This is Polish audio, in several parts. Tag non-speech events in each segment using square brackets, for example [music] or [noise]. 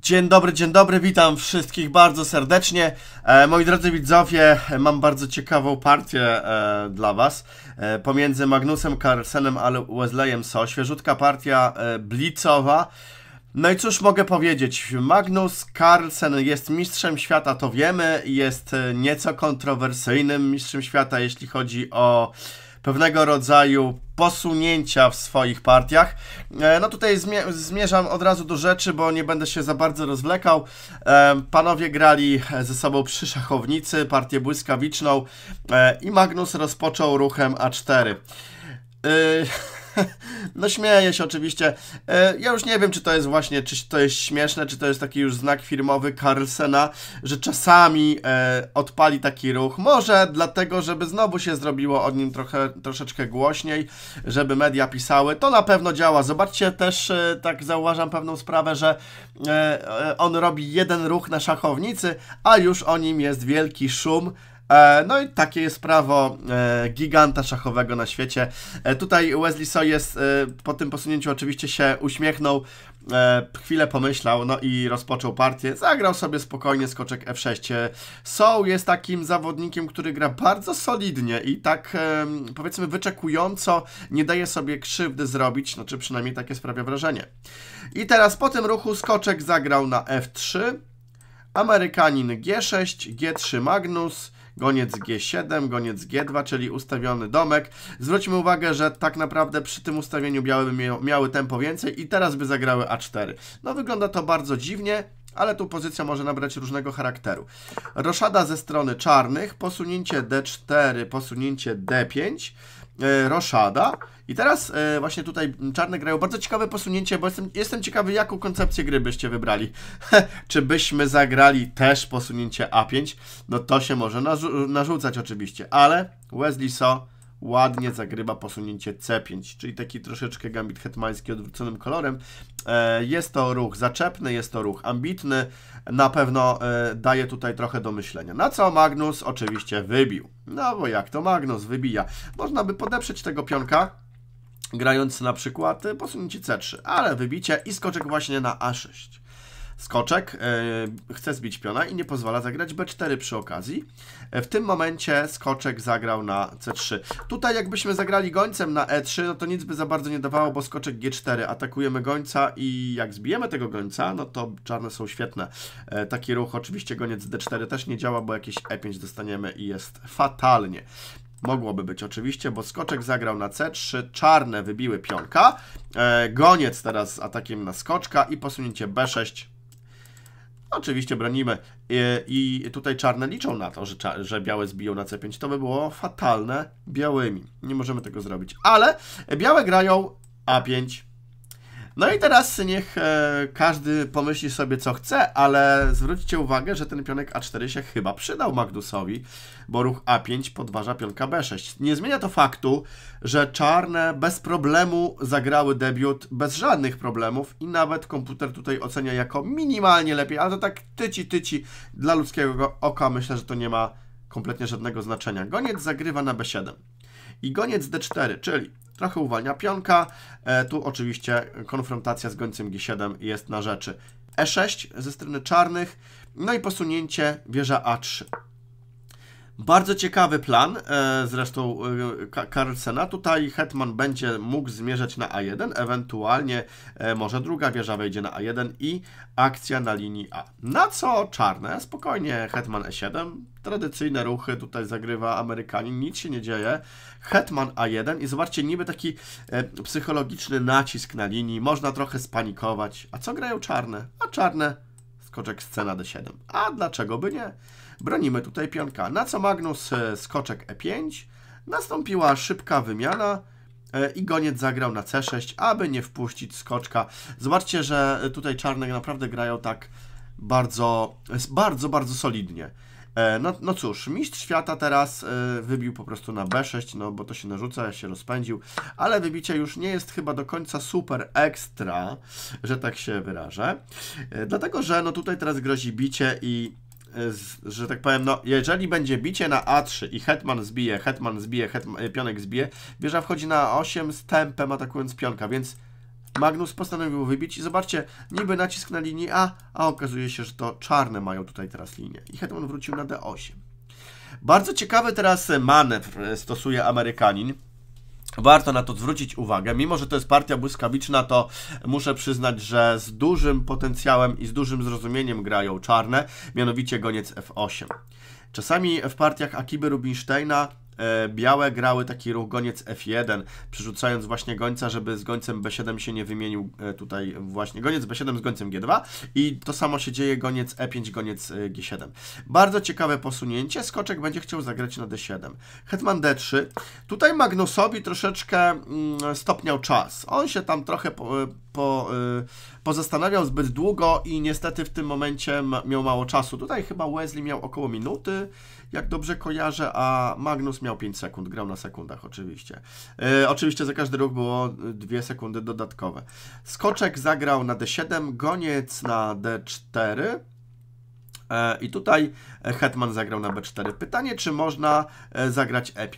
Dzień dobry, dzień dobry, witam wszystkich bardzo serdecznie. E, moi drodzy widzowie, mam bardzo ciekawą partię e, dla Was e, pomiędzy Magnusem Carlsenem a Wesleyem So. Świeżutka partia e, blicowa. No i cóż mogę powiedzieć? Magnus Carlsen jest mistrzem świata, to wiemy. Jest e, nieco kontrowersyjnym mistrzem świata, jeśli chodzi o pewnego rodzaju posunięcia w swoich partiach. E, no tutaj zmierzam od razu do rzeczy, bo nie będę się za bardzo rozwlekał. E, panowie grali ze sobą przy szachownicy, partię błyskawiczną e, i Magnus rozpoczął ruchem A4. [laughs] [laughs] no śmieję się oczywiście. E, ja już nie wiem, czy to jest właśnie, czy to jest śmieszne, czy to jest taki już znak firmowy Carlsena, że czasami e, odpali taki ruch. Może dlatego, żeby znowu się zrobiło o nim trochę, troszeczkę głośniej, żeby media pisały. To na pewno działa. Zobaczcie też, e, tak zauważam pewną sprawę, że on robi jeden ruch na szachownicy, a już o nim jest wielki szum. E, no i takie jest prawo e, giganta szachowego na świecie. E, tutaj Wesley jest po tym posunięciu oczywiście się uśmiechnął, chwilę pomyślał, no i rozpoczął partię. Zagrał sobie spokojnie skoczek F6. Soł jest takim zawodnikiem, który gra bardzo solidnie i tak powiedzmy wyczekująco nie daje sobie krzywdy zrobić, znaczy przynajmniej takie sprawia wrażenie. I teraz po tym ruchu skoczek zagrał na F3, Amerykanin G6, G3 Magnus, goniec G7, goniec G2, czyli ustawiony domek. Zwróćmy uwagę, że tak naprawdę przy tym ustawieniu białe by miały tempo więcej i teraz by zagrały A4. No wygląda to bardzo dziwnie, ale tu pozycja może nabrać różnego charakteru. Roszada ze strony czarnych, posunięcie D4, posunięcie D5, E, Roszada. I teraz e, właśnie tutaj czarne grają bardzo ciekawe posunięcie, bo jestem, jestem ciekawy, jaką koncepcję gry byście wybrali. [laughs] Czy byśmy zagrali też posunięcie A5? No to się może narzu narzucać oczywiście, ale Wesley So ładnie zagrywa posunięcie C5, czyli taki troszeczkę gambit hetmański odwróconym kolorem. E, jest to ruch zaczepny, jest to ruch ambitny, na pewno e, daje tutaj trochę do myślenia. Na co Magnus oczywiście wybił. No bo jak to Magnus wybija? Można by podeprzeć tego pionka, grając na przykład posunięcie C3, ale wybicie i skoczek właśnie na A6 skoczek, e, chce zbić piona i nie pozwala zagrać b4 przy okazji. E, w tym momencie skoczek zagrał na c3. Tutaj jakbyśmy zagrali gońcem na e3, no to nic by za bardzo nie dawało, bo skoczek g4, atakujemy gońca i jak zbijemy tego gońca, no to czarne są świetne. E, taki ruch, oczywiście goniec d4 też nie działa, bo jakieś e5 dostaniemy i jest fatalnie. Mogłoby być oczywiście, bo skoczek zagrał na C3, czarne wybiły pionka, e, goniec teraz atakiem na skoczka i posunięcie B6 Oczywiście bronimy. I, I, tutaj czarne liczą na to, że, że białe zbiją na C5. To by było fatalne białymi. Nie możemy tego zrobić. Ale białe grają A5. No i teraz niech e, każdy pomyśli sobie co chce, ale zwróćcie uwagę, że ten pionek A4 się chyba przydał Magnusowi, bo ruch A5 podważa pionka B6. Nie zmienia to faktu, że czarne bez problemu zagrały debiut, bez żadnych problemów i nawet komputer tutaj ocenia jako minimalnie lepiej, ale to tak tyci tyci dla ludzkiego oka myślę, że to nie ma kompletnie żadnego znaczenia. Goniec zagrywa na B7 i goniec D4, czyli trochę uwalnia pionka. E, tu oczywiście konfrontacja z gońcem G7 jest na rzeczy. E6 ze strony czarnych, no i posunięcie wieża A3. Bardzo ciekawy plan, e, zresztą e, Tutaj Hetman będzie mógł zmierzać na A1, ewentualnie e, może druga wieża wejdzie na A1 i akcja na linii A. Na co czarne, spokojnie Hetman E7, tradycyjne ruchy, tutaj zagrywa Amerykanin, nic się nie dzieje. Hetman A1 i zobaczcie, niby taki e, psychologiczny nacisk na linii, można trochę spanikować. A co grają czarne? A czarne skoczek scena d7. A dlaczego by nie? Bronimy tutaj pionka. Na co Magnus e, skoczek e5. Nastąpiła szybka wymiana e, i goniec zagrał na c6, aby nie wpuścić skoczka. Zobaczcie, że tutaj czarne naprawdę grają tak bardzo, bardzo, bardzo solidnie. E, no, no cóż, mistrz świata teraz e, wybił po prostu na B6, no bo to się narzuca, się rozpędził, ale wybicie już nie jest chyba do końca super ekstra, że tak się wyrażę, e, dlatego że no tutaj teraz grozi bicie i że tak powiem, no jeżeli będzie bicie na A3 i hetman zbije, hetman zbije, hetman, pionek zbije, wieża wchodzi na A8 z tempem atakując pionka, więc Magnus postanowił wybić i zobaczcie, niby nacisk na linii A, a okazuje się, że to czarne mają tutaj teraz linię. I Hetman wrócił na D8. Bardzo ciekawy teraz manewr e, stosuje Amerykanin. Warto na to zwrócić uwagę. Mimo, że to jest partia błyskawiczna, to muszę przyznać, że z dużym potencjałem i z dużym zrozumieniem grają czarne, mianowicie goniec F8. Czasami w partiach Akiby Rubinsteina E, białe grały taki ruch goniec F1, przerzucając właśnie gońca, żeby z gońcem B7 się nie wymienił e, tutaj właśnie goniec B7 z gońcem G2 i to samo się dzieje goniec E5, goniec e, G7. Bardzo ciekawe posunięcie, skoczek będzie chciał zagrać na D7. Hetman D3, tutaj Magnusowi troszeczkę mm, stopniał czas, on się tam trochę po, y, pozastanawiał zbyt długo i niestety w tym momencie miał mało czasu. Tutaj chyba Wesley miał około minuty, jak dobrze kojarzę, a Magnus miał 5 sekund, grał na sekundach oczywiście. Y, oczywiście za każdy ruch było 2 y, sekundy dodatkowe. Skoczek zagrał na D7, goniec na D4. E, I tutaj Hetman zagrał na B4. Pytanie, czy można e, zagrać E5?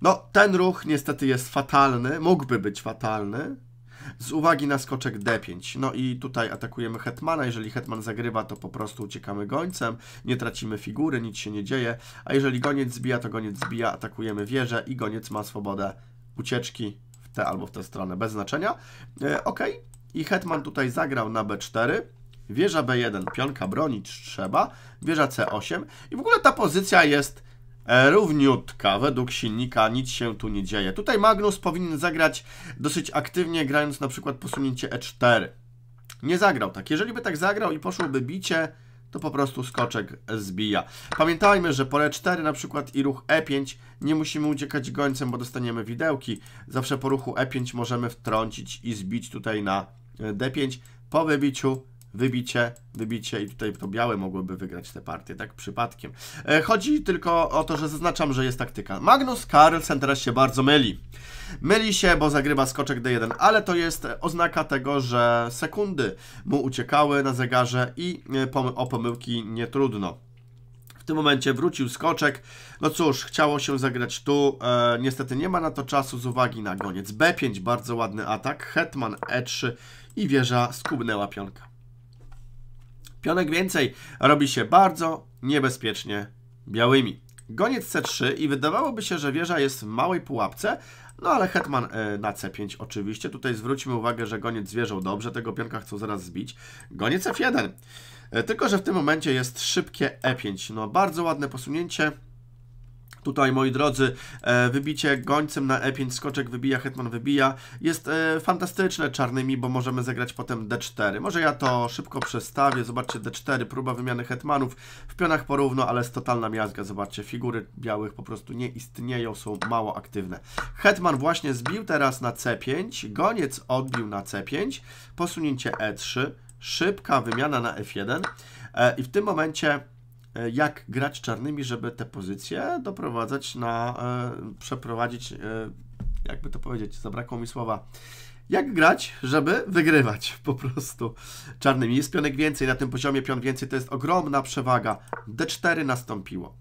No, ten ruch niestety jest fatalny, mógłby być fatalny, z uwagi na skoczek D5. No i tutaj atakujemy hetmana. Jeżeli hetman zagrywa, to po prostu uciekamy gońcem, nie tracimy figury, nic się nie dzieje. A jeżeli goniec zbija, to goniec zbija, atakujemy wieżę i goniec ma swobodę ucieczki w tę albo w tę stronę, bez znaczenia. E, ok, i hetman tutaj zagrał na B4. Wieża B1, pionka bronić trzeba, wieża C8 i w ogóle ta pozycja jest E, równiutka. Według silnika nic się tu nie dzieje. Tutaj Magnus powinien zagrać dosyć aktywnie, grając na przykład posunięcie E4. Nie zagrał tak. Jeżeli by tak zagrał i poszłoby bicie, to po prostu skoczek zbija. Pamiętajmy, że pole 4 na przykład i ruch E5 nie musimy uciekać gońcem, bo dostaniemy widełki. Zawsze po ruchu E5 możemy wtrącić i zbić tutaj na e, D5. Po wybiciu wybicie, wybicie i tutaj to białe mogłyby wygrać tę partię, tak przypadkiem. E, chodzi tylko o to, że zaznaczam, że jest taktyka. Magnus Carlsen teraz się bardzo myli. Myli się, bo zagrywa skoczek D1, ale to jest oznaka tego, że sekundy mu uciekały na zegarze i e, o pomyłki nie trudno. W tym momencie wrócił skoczek. No cóż, chciało się zagrać tu. E, niestety nie ma na to czasu z uwagi na goniec. B5, bardzo ładny atak. Hetman E3 i wieża skubnęła pionka. Pionek więcej robi się bardzo niebezpiecznie białymi. Goniec C3 i wydawałoby się, że wieża jest w małej pułapce, no ale hetman e, na C5 oczywiście. Tutaj zwróćmy uwagę, że goniec z wieżą dobrze, tego pionka chcą zaraz zbić. Goniec F1. E, tylko, że w tym momencie jest szybkie E5. No bardzo ładne posunięcie, Tutaj, moi drodzy, e, wybicie gońcem na E5, skoczek wybija, hetman wybija. Jest e, fantastyczne czarnymi, bo możemy zagrać potem D4. Może ja to szybko przestawię. Zobaczcie, D4, próba wymiany hetmanów. W pionach porówno, ale jest totalna miazga. Zobaczcie, figury białych po prostu nie istnieją, są mało aktywne. Hetman właśnie zbił teraz na C5, goniec odbił na C5, posunięcie E3, szybka wymiana na F1 e, i w tym momencie E, jak grać czarnymi, żeby te pozycje doprowadzać na, e, przeprowadzić, e, jakby to powiedzieć, zabrakło mi słowa, jak grać, żeby wygrywać [laughs] po prostu czarnymi. Jest pionek więcej na tym poziomie, pion więcej to jest ogromna przewaga. D4 nastąpiło.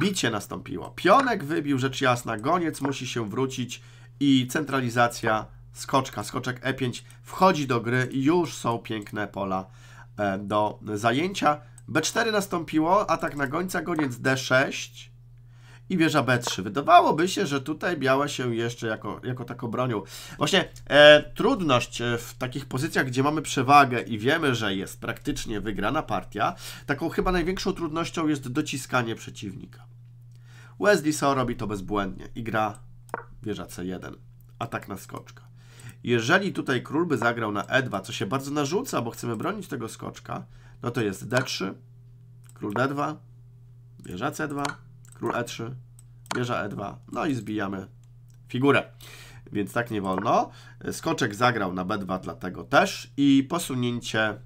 Bicie nastąpiło. Pionek wybił, rzecz jasna, goniec musi się wrócić i centralizacja skoczka, skoczek E5 wchodzi do gry i już są piękne pola do zajęcia. B4 nastąpiło, atak na gońca, goniec D6 i wieża B3. Wydawałoby się, że tutaj białe się jeszcze jako, jako tak obronią. Właśnie e, trudność e, w takich pozycjach, gdzie mamy przewagę i wiemy, że jest praktycznie wygrana partia, taką chyba największą trudnością jest dociskanie przeciwnika. Wesley So robi to bezbłędnie i gra wieża C1, atak na skoczka. Jeżeli tutaj król by zagrał na e2, co się bardzo narzuca, bo chcemy bronić tego skoczka, no to jest d3, król d2, wieża c2, król e3, wieża e2, no i zbijamy figurę. Więc tak nie wolno. Skoczek zagrał na b2, dlatego też i posunięcie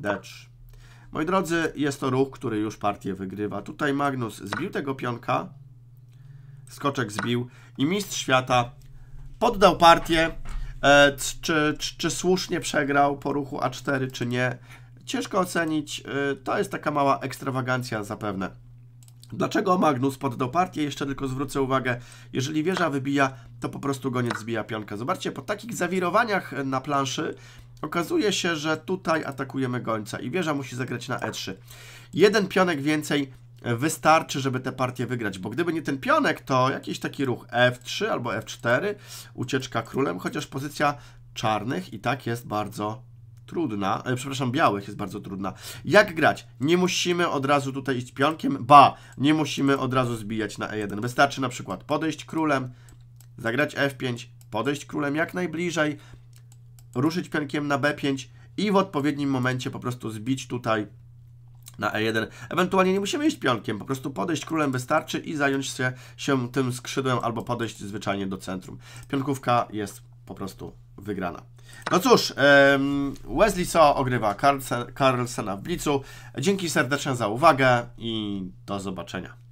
d3. Moi drodzy, jest to ruch, który już partię wygrywa. Tutaj Magnus zbił tego pionka, skoczek zbił i mistrz świata poddał partię, e, czy, czy, czy słusznie przegrał po ruchu A4, czy nie. Ciężko ocenić, e, to jest taka mała ekstrawagancja zapewne. Dlaczego Magnus poddał partię? Jeszcze tylko zwrócę uwagę, jeżeli wieża wybija, to po prostu goniec zbija pionkę. Zobaczcie, po takich zawirowaniach na planszy okazuje się, że tutaj atakujemy gońca i wieża musi zagrać na E3. Jeden pionek więcej wystarczy, żeby tę partię wygrać, bo gdyby nie ten pionek, to jakiś taki ruch F3 albo F4, ucieczka królem, chociaż pozycja czarnych i tak jest bardzo trudna, e, przepraszam, białych jest bardzo trudna. Jak grać? Nie musimy od razu tutaj iść pionkiem, ba, nie musimy od razu zbijać na E1. Wystarczy na przykład podejść królem, zagrać F5, podejść królem jak najbliżej, ruszyć pionkiem na B5 i w odpowiednim momencie po prostu zbić tutaj na E1. Ewentualnie nie musimy iść pionkiem, po prostu podejść królem wystarczy i zająć się, się tym skrzydłem albo podejść zwyczajnie do centrum. Pionkówka jest po prostu wygrana. No cóż, Wesley So ogrywa Carlsen, Carlsena w Blicu. Dzięki serdecznie za uwagę i do zobaczenia.